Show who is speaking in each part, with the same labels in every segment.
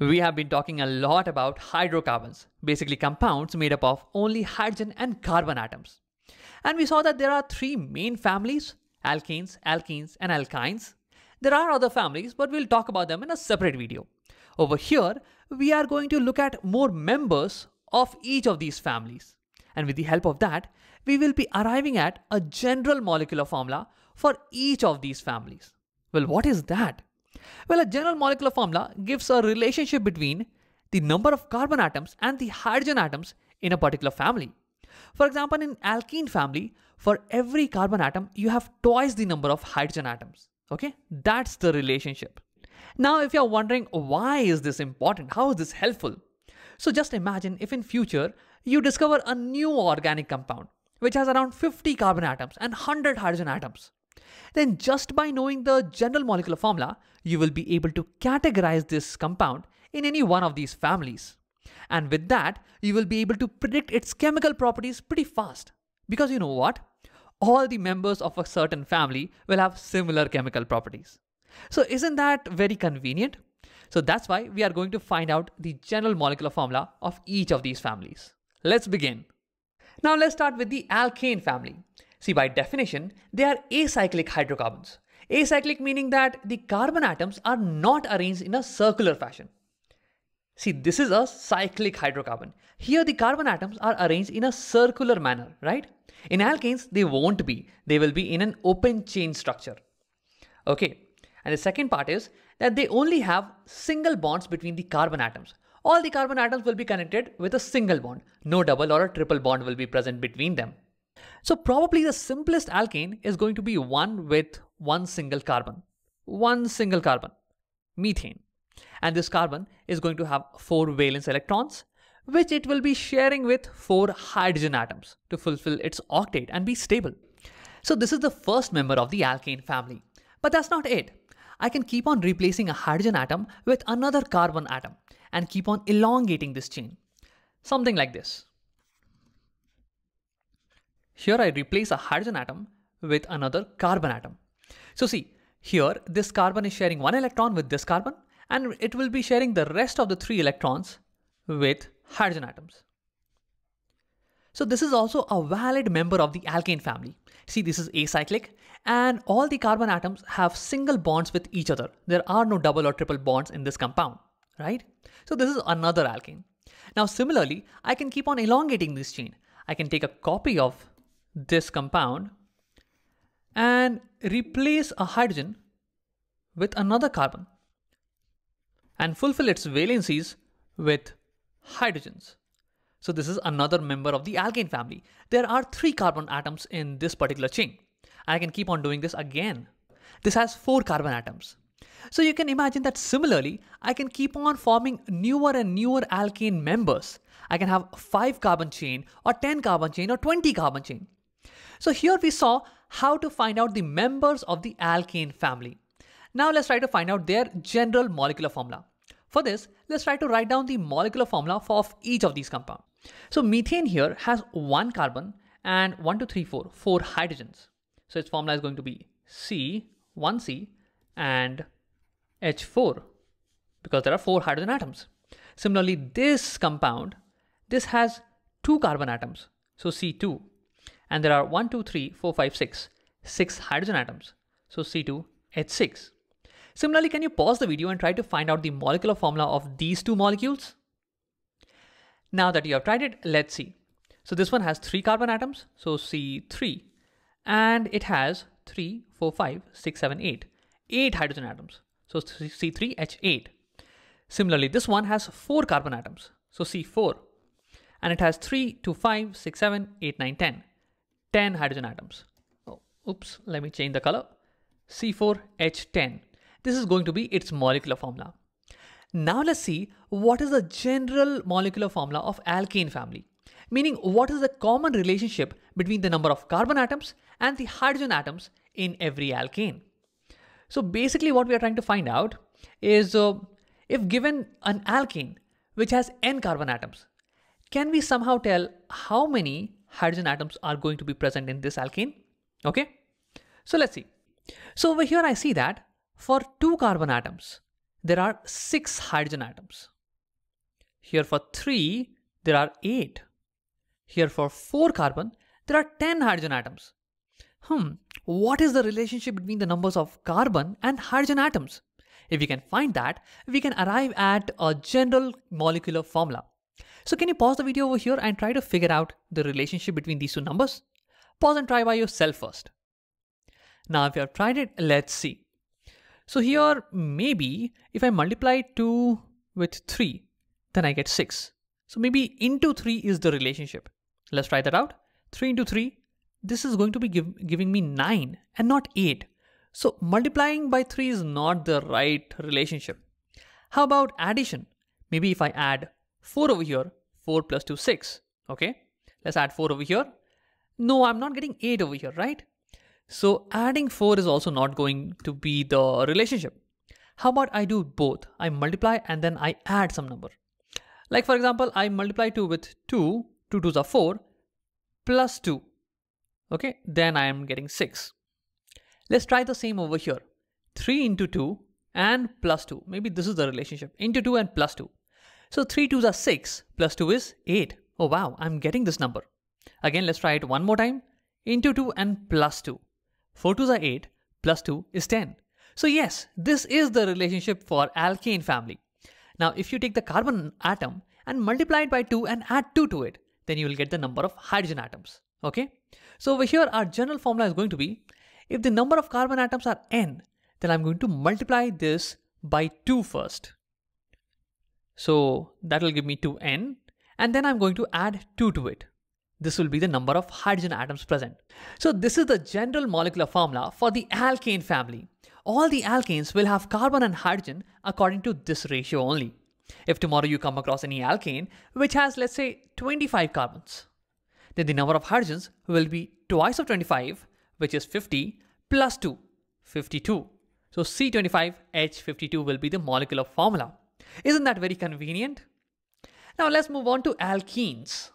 Speaker 1: We have been talking a lot about hydrocarbons, basically compounds made up of only hydrogen and carbon atoms. And we saw that there are three main families alkanes, alkenes, and alkynes. There are other families, but we'll talk about them in a separate video. Over here, we are going to look at more members of each of these families. And with the help of that, we will be arriving at a general molecular formula for each of these families. Well, what is that? Well, a general molecular formula gives a relationship between the number of carbon atoms and the hydrogen atoms in a particular family. For example, in alkene family, for every carbon atom, you have twice the number of hydrogen atoms. Okay, that's the relationship. Now, if you're wondering why is this important, how is this helpful? So just imagine if in future you discover a new organic compound which has around 50 carbon atoms and 100 hydrogen atoms then just by knowing the general molecular formula, you will be able to categorize this compound in any one of these families. And with that, you will be able to predict its chemical properties pretty fast. Because you know what? All the members of a certain family will have similar chemical properties. So isn't that very convenient? So that's why we are going to find out the general molecular formula of each of these families. Let's begin. Now let's start with the alkane family. See, by definition, they are acyclic hydrocarbons. Acyclic meaning that the carbon atoms are not arranged in a circular fashion. See, this is a cyclic hydrocarbon. Here, the carbon atoms are arranged in a circular manner, right? In alkanes, they won't be. They will be in an open chain structure. Okay, and the second part is that they only have single bonds between the carbon atoms. All the carbon atoms will be connected with a single bond. No double or a triple bond will be present between them. So probably the simplest alkane is going to be one with one single carbon, one single carbon, methane. And this carbon is going to have four valence electrons, which it will be sharing with four hydrogen atoms to fulfill its octet and be stable. So this is the first member of the alkane family. But that's not it. I can keep on replacing a hydrogen atom with another carbon atom and keep on elongating this chain. Something like this. Here I replace a hydrogen atom with another carbon atom. So see, here this carbon is sharing one electron with this carbon and it will be sharing the rest of the three electrons with hydrogen atoms. So this is also a valid member of the alkane family. See, this is acyclic and all the carbon atoms have single bonds with each other. There are no double or triple bonds in this compound, right? So this is another alkane. Now similarly, I can keep on elongating this chain. I can take a copy of this compound and replace a hydrogen with another carbon and fulfill its valencies with hydrogens. So this is another member of the alkane family. There are three carbon atoms in this particular chain. I can keep on doing this again. This has four carbon atoms. So you can imagine that similarly, I can keep on forming newer and newer alkane members. I can have 5 carbon chain or 10 carbon chain or 20 carbon chain. So here we saw how to find out the members of the alkane family. Now let's try to find out their general molecular formula. For this, let's try to write down the molecular formula for each of these compounds. So methane here has one carbon and 1, 2, 3, 4 hydrogens. So its formula is going to be C1C and H4 because there are four hydrogen atoms. Similarly, this compound, this has two carbon atoms. So C2 and there are 1, 2, 3, 4, 5, 6, 6 hydrogen atoms. So C2H6. Similarly, can you pause the video and try to find out the molecular formula of these two molecules? Now that you have tried it, let's see. So this one has three carbon atoms, so C3, and it has 3, 4, 5, 6, 7, 8, 8 hydrogen atoms, so C3H8. Similarly, this one has four carbon atoms, so C4, and it has 3 2, 5, 6, 7, 8, 9, 10. 10 hydrogen atoms. Oh, oops, let me change the color. C4H10. This is going to be its molecular formula. Now let's see what is the general molecular formula of alkane family, meaning what is the common relationship between the number of carbon atoms and the hydrogen atoms in every alkane. So basically what we are trying to find out is uh, if given an alkane which has n carbon atoms, can we somehow tell how many hydrogen atoms are going to be present in this alkene. Okay, so let's see. So over here I see that for two carbon atoms, there are six hydrogen atoms. Here for three, there are eight. Here for four carbon, there are 10 hydrogen atoms. Hmm, what is the relationship between the numbers of carbon and hydrogen atoms? If we can find that, we can arrive at a general molecular formula so can you pause the video over here and try to figure out the relationship between these two numbers? Pause and try by yourself first. Now if you have tried it, let's see. So here maybe if I multiply 2 with 3, then I get 6. So maybe into 3 is the relationship. Let's try that out. 3 into 3, this is going to be give, giving me 9 and not 8. So multiplying by 3 is not the right relationship. How about addition? Maybe if I add 4 over here, 4 plus 2, 6. Okay, let's add 4 over here. No, I'm not getting 8 over here, right? So adding 4 is also not going to be the relationship. How about I do both? I multiply and then I add some number. Like for example, I multiply 2 with 2, 2 2s are 4, plus 2. Okay, then I am getting 6. Let's try the same over here. 3 into 2 and plus 2. Maybe this is the relationship. Into 2 and plus 2. So 3 2s are 6 plus 2 is 8. Oh wow, I'm getting this number. Again, let's try it one more time. Into 2 and plus 2. 4 2s are 8 plus 2 is 10. So yes, this is the relationship for alkane family. Now if you take the carbon atom and multiply it by 2 and add 2 to it, then you will get the number of hydrogen atoms. Okay? So over here our general formula is going to be, if the number of carbon atoms are n, then I'm going to multiply this by 2 first. So that will give me 2n and then I'm going to add 2 to it. This will be the number of hydrogen atoms present. So this is the general molecular formula for the alkane family. All the alkanes will have carbon and hydrogen according to this ratio only. If tomorrow you come across any alkane which has let's say 25 carbons, then the number of hydrogens will be twice of 25 which is 50 plus 2, 52. So C25H52 will be the molecular formula. Isn't that very convenient? Now let's move on to alkenes.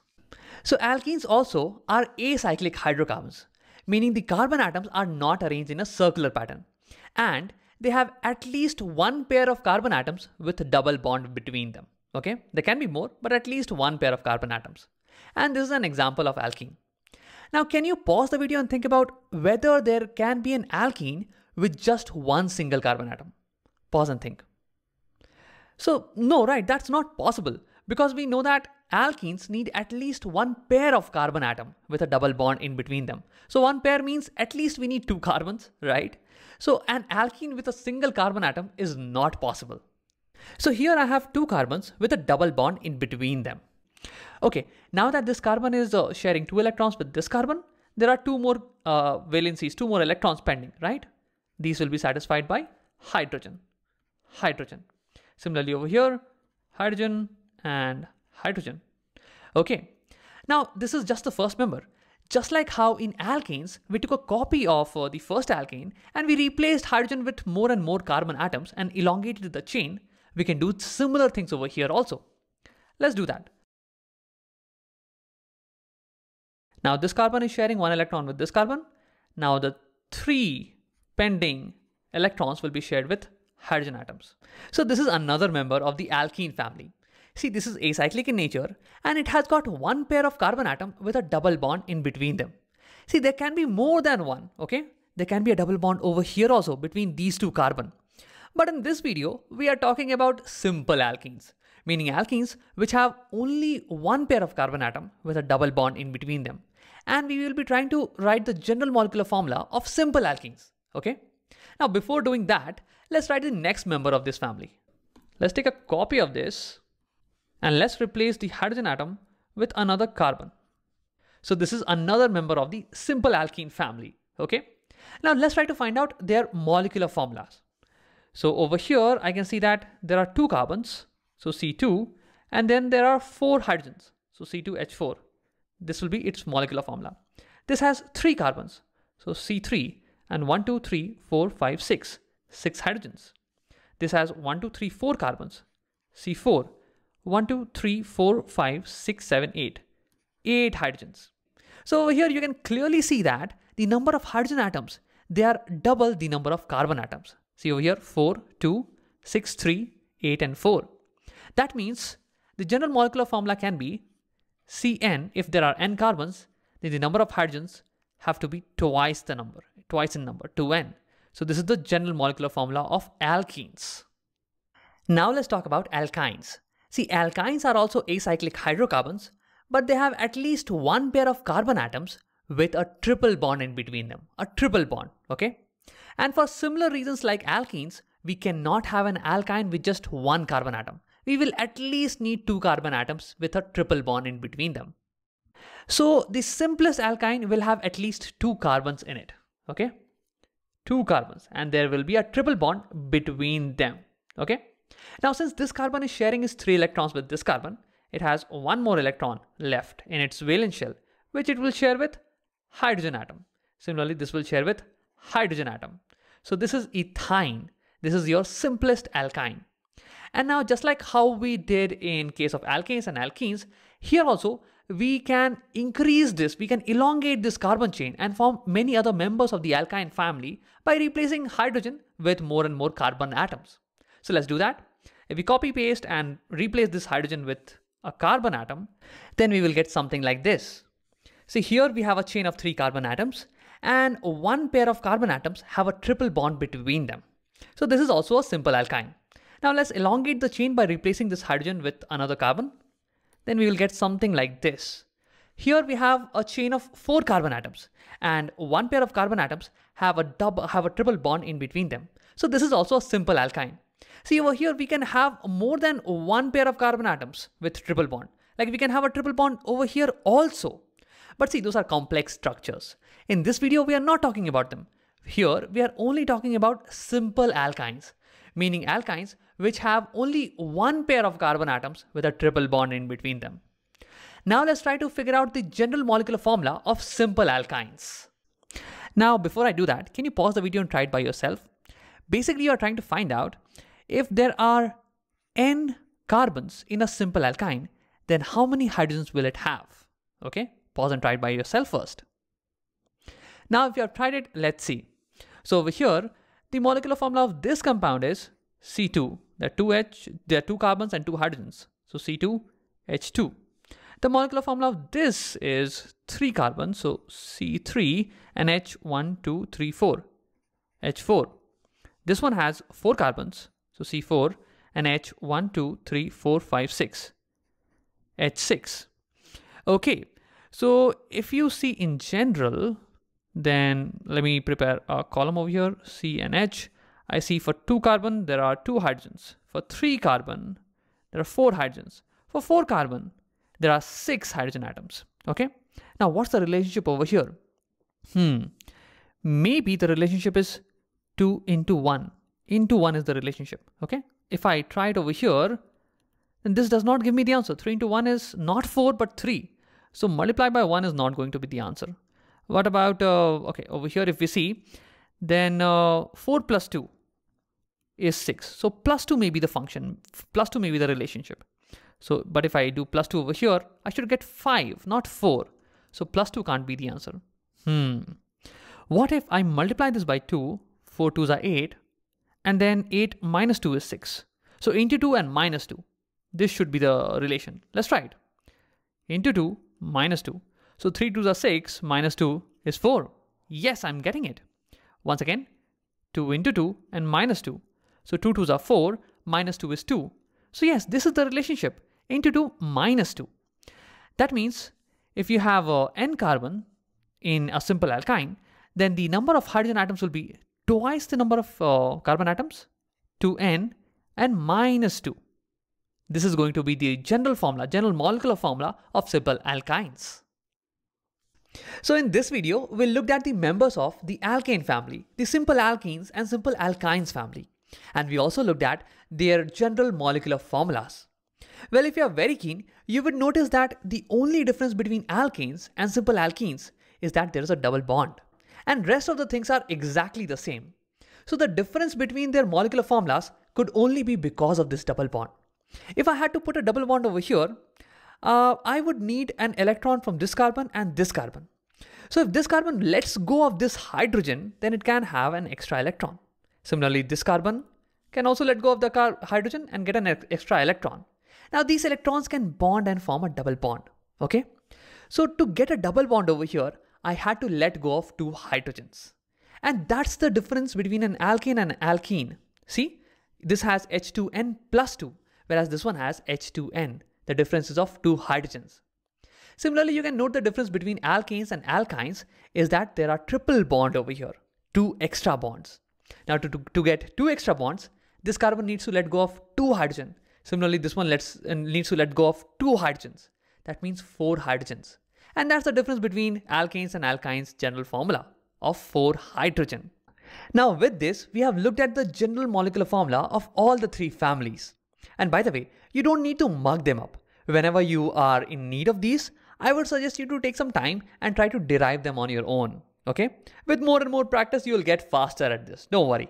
Speaker 1: So alkenes also are acyclic hydrocarbons, meaning the carbon atoms are not arranged in a circular pattern. And they have at least one pair of carbon atoms with double bond between them. Okay, there can be more, but at least one pair of carbon atoms. And this is an example of alkene. Now, can you pause the video and think about whether there can be an alkene with just one single carbon atom? Pause and think. So, no, right, that's not possible because we know that alkenes need at least one pair of carbon atom with a double bond in between them. So one pair means at least we need two carbons, right? So an alkene with a single carbon atom is not possible. So here I have two carbons with a double bond in between them. Okay, now that this carbon is uh, sharing two electrons with this carbon, there are two more uh, valencies, two more electrons pending, right? These will be satisfied by hydrogen. Hydrogen. Similarly over here, hydrogen and hydrogen. Okay, now this is just the first member. Just like how in alkenes, we took a copy of uh, the first alkane and we replaced hydrogen with more and more carbon atoms and elongated the chain, we can do similar things over here also. Let's do that. Now this carbon is sharing one electron with this carbon. Now the three pending electrons will be shared with hydrogen atoms. So this is another member of the alkene family. See, this is acyclic in nature and it has got one pair of carbon atom with a double bond in between them. See, there can be more than one, okay? There can be a double bond over here also between these two carbon. But in this video, we are talking about simple alkenes, meaning alkenes which have only one pair of carbon atom with a double bond in between them. And we will be trying to write the general molecular formula of simple alkenes, okay? Now, before doing that, Let's write the next member of this family. Let's take a copy of this and let's replace the hydrogen atom with another carbon. So this is another member of the simple alkene family. Okay. Now let's try to find out their molecular formulas. So over here, I can see that there are two carbons, so C2, and then there are four hydrogens, so C2H4. This will be its molecular formula. This has three carbons, so C3, and 1, 2, 3, 4, 5, 6. 6 hydrogens. This has 1, 2, 3, 4 carbons. C4, 1, 2, 3, 4, 5, 6, 7, 8. 8 hydrogens. So over here you can clearly see that the number of hydrogen atoms, they are double the number of carbon atoms. See over here 4, 2, 6, 3, 8 and 4. That means the general molecular formula can be Cn if there are n carbons, then the number of hydrogens have to be twice the number, twice in number, 2n. So this is the general molecular formula of alkenes. Now let's talk about alkynes. See, alkynes are also acyclic hydrocarbons, but they have at least one pair of carbon atoms with a triple bond in between them, a triple bond, okay? And for similar reasons like alkenes, we cannot have an alkyne with just one carbon atom. We will at least need two carbon atoms with a triple bond in between them. So the simplest alkyne will have at least two carbons in it, okay? two carbons and there will be a triple bond between them. Okay. Now, since this carbon is sharing its three electrons with this carbon, it has one more electron left in its valence shell, which it will share with hydrogen atom. Similarly, this will share with hydrogen atom. So this is ethyne This is your simplest alkyne. And now, just like how we did in case of alkanes and alkenes, here also we can increase this, we can elongate this carbon chain and form many other members of the alkyne family by replacing hydrogen with more and more carbon atoms. So let's do that. If we copy paste and replace this hydrogen with a carbon atom, then we will get something like this. See here we have a chain of three carbon atoms and one pair of carbon atoms have a triple bond between them. So this is also a simple alkyne. Now let's elongate the chain by replacing this hydrogen with another carbon then we will get something like this. Here we have a chain of four carbon atoms and one pair of carbon atoms have a double, have a triple bond in between them. So this is also a simple alkyne. See over here, we can have more than one pair of carbon atoms with triple bond. Like we can have a triple bond over here also. But see, those are complex structures. In this video, we are not talking about them. Here, we are only talking about simple alkynes meaning alkynes which have only one pair of carbon atoms with a triple bond in between them. Now let's try to figure out the general molecular formula of simple alkynes. Now before I do that, can you pause the video and try it by yourself? Basically you are trying to find out if there are n carbons in a simple alkyne, then how many hydrogens will it have? Okay, pause and try it by yourself first. Now if you have tried it, let's see. So over here, the molecular formula of this compound is C2. There are two H, there are two carbons and two hydrogens. So C2H2. The molecular formula of this is three carbons, so C3 and H1, 2, 3, 4. H4. This one has four carbons, so C4 and H1, 2, 3, 4, 5, 6. H6. Okay, so if you see in general, then let me prepare a column over here, C and H. I see for two carbon, there are two hydrogens. For three carbon, there are four hydrogens. For four carbon, there are six hydrogen atoms. Okay. Now, what's the relationship over here? Hmm. Maybe the relationship is two into one. Into one is the relationship. Okay. If I try it over here, then this does not give me the answer. Three into one is not four, but three. So multiply by one is not going to be the answer. What about, uh, okay, over here if we see, then uh, 4 plus 2 is 6. So plus 2 may be the function, plus 2 may be the relationship. So, but if I do plus 2 over here, I should get 5, not 4. So plus 2 can't be the answer. Hmm. What if I multiply this by 2, 4 2s are 8, and then 8 minus 2 is 6. So into 2 and minus 2. This should be the relation. Let's try it. Into 2 minus 2. So 3 2s are 6 minus 2 is 4. Yes, I'm getting it. Once again, 2 into 2 and minus 2. So 2 2s are 4 minus 2 is 2. So yes, this is the relationship into 2 minus 2. That means if you have n carbon in a simple alkyne, then the number of hydrogen atoms will be twice the number of uh, carbon atoms, 2n and minus 2. This is going to be the general formula, general molecular formula of simple alkynes. So in this video, we looked at the members of the alkane family, the simple alkenes and simple alkynes family. And we also looked at their general molecular formulas. Well, if you are very keen, you would notice that the only difference between alkanes and simple alkenes is that there is a double bond. And rest of the things are exactly the same. So the difference between their molecular formulas could only be because of this double bond. If I had to put a double bond over here, uh, I would need an electron from this carbon and this carbon. So if this carbon lets go of this hydrogen, then it can have an extra electron. Similarly, this carbon can also let go of the hydrogen and get an extra electron. Now these electrons can bond and form a double bond. Okay. So to get a double bond over here, I had to let go of two hydrogens. And that's the difference between an alkane and an alkene. See, this has H2N plus 2, whereas this one has H2N the difference is of two hydrogens. Similarly, you can note the difference between alkanes and alkynes is that there are triple bond over here, two extra bonds. Now to, to, to get two extra bonds, this carbon needs to let go of two hydrogen. Similarly, this one lets, uh, needs to let go of two hydrogens. That means four hydrogens. And that's the difference between alkanes and alkynes general formula of four hydrogen. Now with this, we have looked at the general molecular formula of all the three families. And by the way, you don't need to mug them up. Whenever you are in need of these, I would suggest you to take some time and try to derive them on your own. Okay? With more and more practice, you'll get faster at this. Don't worry.